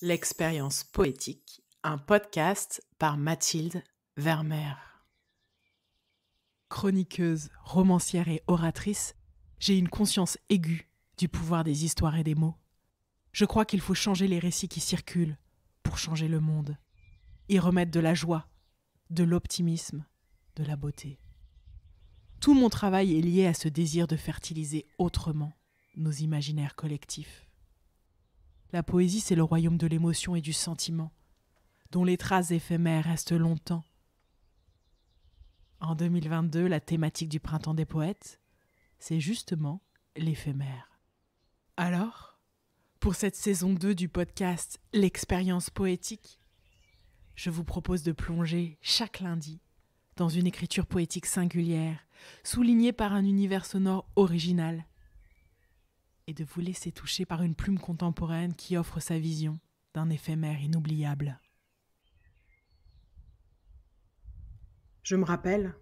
L'expérience poétique, un podcast par Mathilde Vermeer. Chroniqueuse, romancière et oratrice, j'ai une conscience aiguë du pouvoir des histoires et des mots. Je crois qu'il faut changer les récits qui circulent pour changer le monde, y remettre de la joie, de l'optimisme, de la beauté. Tout mon travail est lié à ce désir de fertiliser autrement nos imaginaires collectifs. La poésie, c'est le royaume de l'émotion et du sentiment, dont les traces éphémères restent longtemps. En 2022, la thématique du printemps des poètes, c'est justement l'éphémère. Alors, pour cette saison 2 du podcast L'expérience poétique, je vous propose de plonger chaque lundi dans une écriture poétique singulière, soulignée par un univers sonore original et de vous laisser toucher par une plume contemporaine qui offre sa vision d'un éphémère inoubliable. Je me rappelle,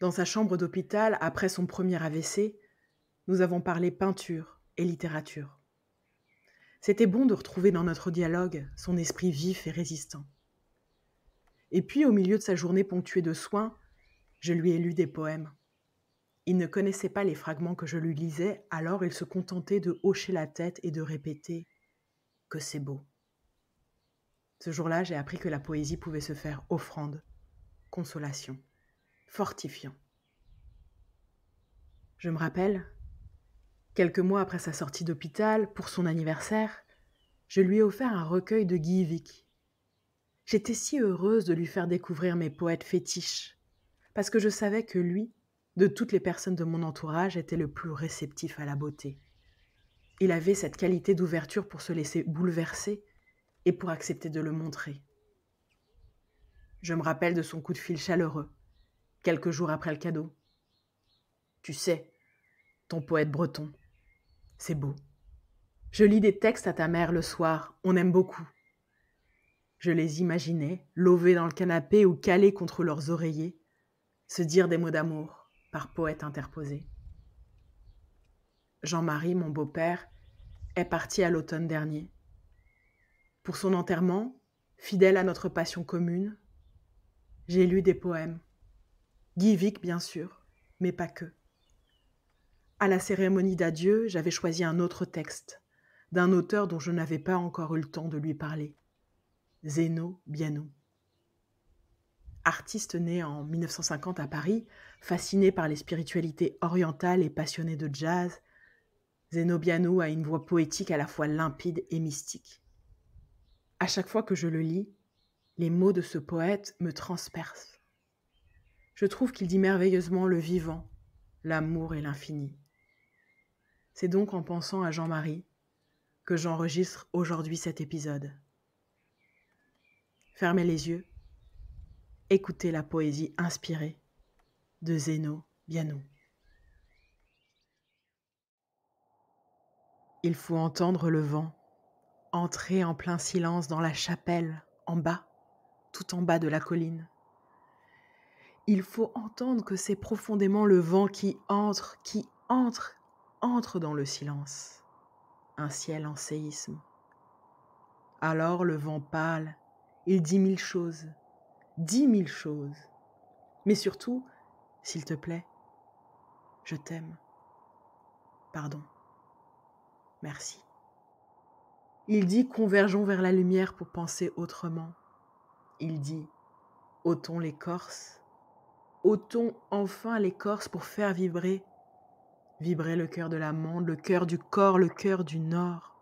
dans sa chambre d'hôpital après son premier AVC, nous avons parlé peinture et littérature. C'était bon de retrouver dans notre dialogue son esprit vif et résistant. Et puis, au milieu de sa journée ponctuée de soins, je lui ai lu des poèmes. Il ne connaissait pas les fragments que je lui lisais, alors il se contentait de hocher la tête et de répéter ⁇ Que c'est beau !⁇ Ce jour-là, j'ai appris que la poésie pouvait se faire offrande, consolation, fortifiant. Je me rappelle, quelques mois après sa sortie d'hôpital, pour son anniversaire, je lui ai offert un recueil de Vic. J'étais si heureuse de lui faire découvrir mes poètes fétiches, parce que je savais que lui, de toutes les personnes de mon entourage, était le plus réceptif à la beauté. Il avait cette qualité d'ouverture pour se laisser bouleverser et pour accepter de le montrer. Je me rappelle de son coup de fil chaleureux, quelques jours après le cadeau. Tu sais, ton poète breton, c'est beau. Je lis des textes à ta mère le soir, on aime beaucoup. Je les imaginais, lovés dans le canapé ou calés contre leurs oreillers, se dire des mots d'amour par poète interposé. Jean-Marie, mon beau-père, est parti à l'automne dernier. Pour son enterrement, fidèle à notre passion commune, j'ai lu des poèmes. Guy Vic, bien sûr, mais pas que. À la cérémonie d'adieu, j'avais choisi un autre texte, d'un auteur dont je n'avais pas encore eu le temps de lui parler. Zeno Biano. Artiste né en 1950 à Paris, fasciné par les spiritualités orientales et passionné de jazz, Zenobiano a une voix poétique à la fois limpide et mystique. À chaque fois que je le lis, les mots de ce poète me transpercent. Je trouve qu'il dit merveilleusement le vivant, l'amour et l'infini. C'est donc en pensant à Jean-Marie que j'enregistre aujourd'hui cet épisode. Fermez les yeux écoutez la poésie inspirée de Zeno Bianou. Il faut entendre le vent entrer en plein silence dans la chapelle en bas, tout en bas de la colline. Il faut entendre que c'est profondément le vent qui entre, qui entre, entre dans le silence, un ciel en séisme. Alors le vent pâle, il dit mille choses, dix mille choses. Mais surtout, s'il te plaît, je t'aime. Pardon. Merci. Il dit convergeons vers la lumière pour penser autrement. Il dit ôtons l'écorce, ôtons enfin l'écorce pour faire vibrer, vibrer le cœur de l'amande, le cœur du corps, le cœur du nord.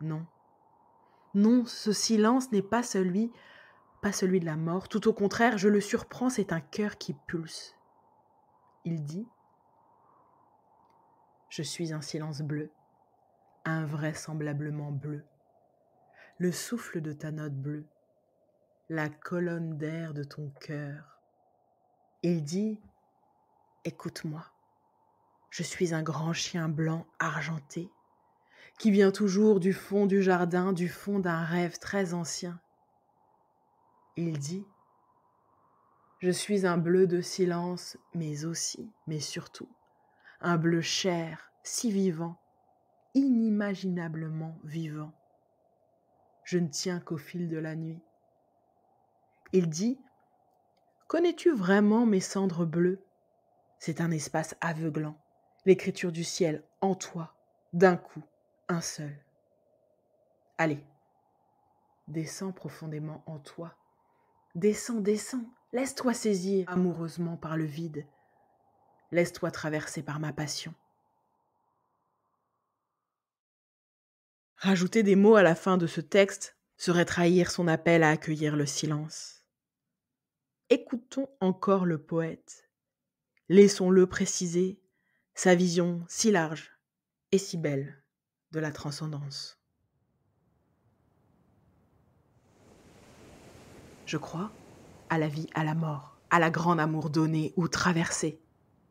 Non, non, ce silence n'est pas celui pas celui de la mort, tout au contraire, je le surprends, c'est un cœur qui pulse. Il dit Je suis un silence bleu, invraisemblablement bleu, le souffle de ta note bleue, la colonne d'air de ton cœur. Il dit Écoute-moi, je suis un grand chien blanc argenté qui vient toujours du fond du jardin, du fond d'un rêve très ancien il dit Je suis un bleu de silence, mais aussi, mais surtout, un bleu cher, si vivant, inimaginablement vivant. Je ne tiens qu'au fil de la nuit. Il dit Connais-tu vraiment mes cendres bleues C'est un espace aveuglant, l'écriture du ciel en toi, d'un coup, un seul. Allez, descends profondément en toi Descends, descends, laisse-toi saisir amoureusement par le vide, laisse-toi traverser par ma passion. Rajouter des mots à la fin de ce texte serait trahir son appel à accueillir le silence. Écoutons encore le poète. Laissons-le préciser sa vision si large et si belle de la transcendance. Je crois à la vie, à la mort, à la grande amour donnée ou traversée.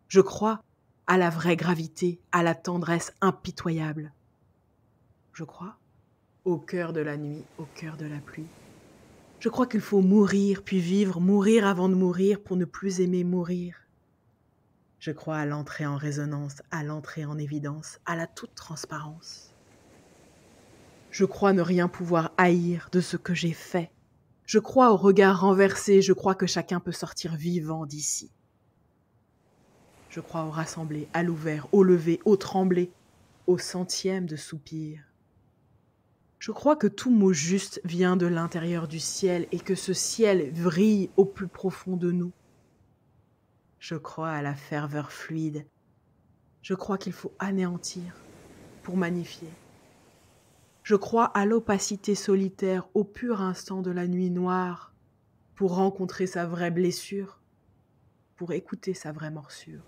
Je crois à la vraie gravité, à la tendresse impitoyable. Je crois au cœur de la nuit, au cœur de la pluie. Je crois qu'il faut mourir puis vivre, mourir avant de mourir pour ne plus aimer mourir. Je crois à l'entrée en résonance, à l'entrée en évidence, à la toute transparence. Je crois ne rien pouvoir haïr de ce que j'ai fait, je crois au regard renversé, je crois que chacun peut sortir vivant d'ici. Je crois au rassemblé, à l'ouvert, au lever, au tremblé, au centième de soupir. Je crois que tout mot juste vient de l'intérieur du ciel et que ce ciel vrille au plus profond de nous. Je crois à la ferveur fluide. Je crois qu'il faut anéantir pour magnifier. Je crois à l'opacité solitaire au pur instant de la nuit noire pour rencontrer sa vraie blessure, pour écouter sa vraie morsure.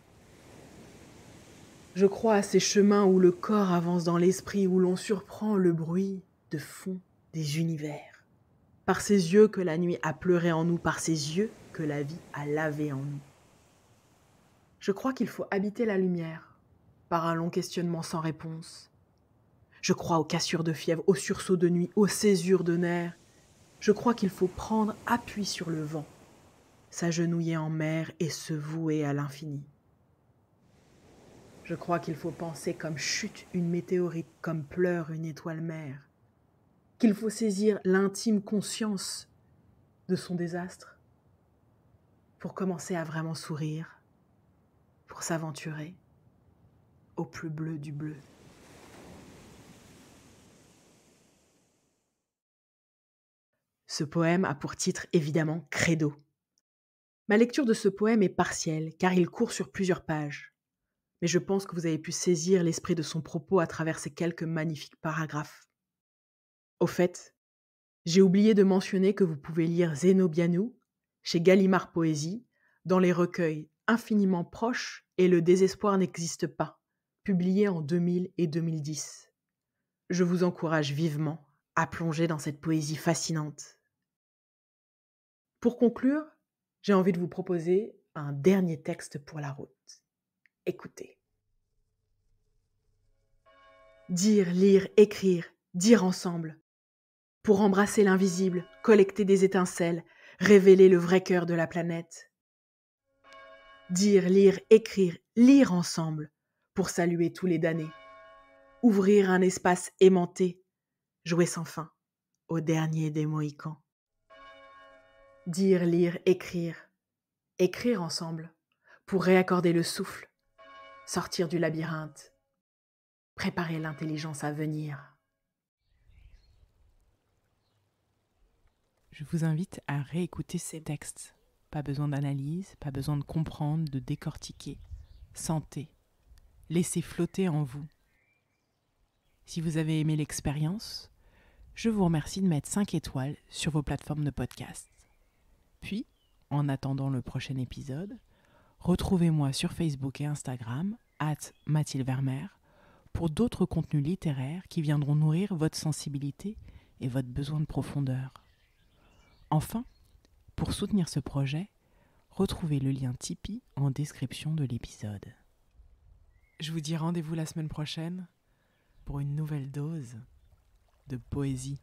Je crois à ces chemins où le corps avance dans l'esprit, où l'on surprend le bruit de fond des univers. Par ces yeux que la nuit a pleuré en nous, par ces yeux que la vie a lavé en nous. Je crois qu'il faut habiter la lumière par un long questionnement sans réponse, je crois aux cassures de fièvre, aux sursauts de nuit, aux césures de nerfs. Je crois qu'il faut prendre appui sur le vent, s'agenouiller en mer et se vouer à l'infini. Je crois qu'il faut penser comme chute une météorite, comme pleure une étoile mère, qu'il faut saisir l'intime conscience de son désastre pour commencer à vraiment sourire, pour s'aventurer au plus bleu du bleu. Ce poème a pour titre évidemment Credo. Ma lecture de ce poème est partielle, car il court sur plusieurs pages. Mais je pense que vous avez pu saisir l'esprit de son propos à travers ces quelques magnifiques paragraphes. Au fait, j'ai oublié de mentionner que vous pouvez lire Zeno chez Gallimard Poésie dans les recueils Infiniment proche et Le désespoir n'existe pas, publiés en 2000 et 2010. Je vous encourage vivement à plonger dans cette poésie fascinante. Pour conclure, j'ai envie de vous proposer un dernier texte pour la route. Écoutez. Dire, lire, écrire, dire ensemble. Pour embrasser l'invisible, collecter des étincelles, révéler le vrai cœur de la planète. Dire, lire, écrire, lire ensemble pour saluer tous les damnés. Ouvrir un espace aimanté, jouer sans fin au dernier des Mohicans dire, lire, écrire, écrire ensemble, pour réaccorder le souffle, sortir du labyrinthe, préparer l'intelligence à venir. Je vous invite à réécouter ces textes. Pas besoin d'analyse, pas besoin de comprendre, de décortiquer. Sentez. Laissez flotter en vous. Si vous avez aimé l'expérience, je vous remercie de mettre 5 étoiles sur vos plateformes de podcast. Puis, en attendant le prochain épisode, retrouvez-moi sur Facebook et Instagram, at pour d'autres contenus littéraires qui viendront nourrir votre sensibilité et votre besoin de profondeur. Enfin, pour soutenir ce projet, retrouvez le lien Tipeee en description de l'épisode. Je vous dis rendez-vous la semaine prochaine pour une nouvelle dose de poésie.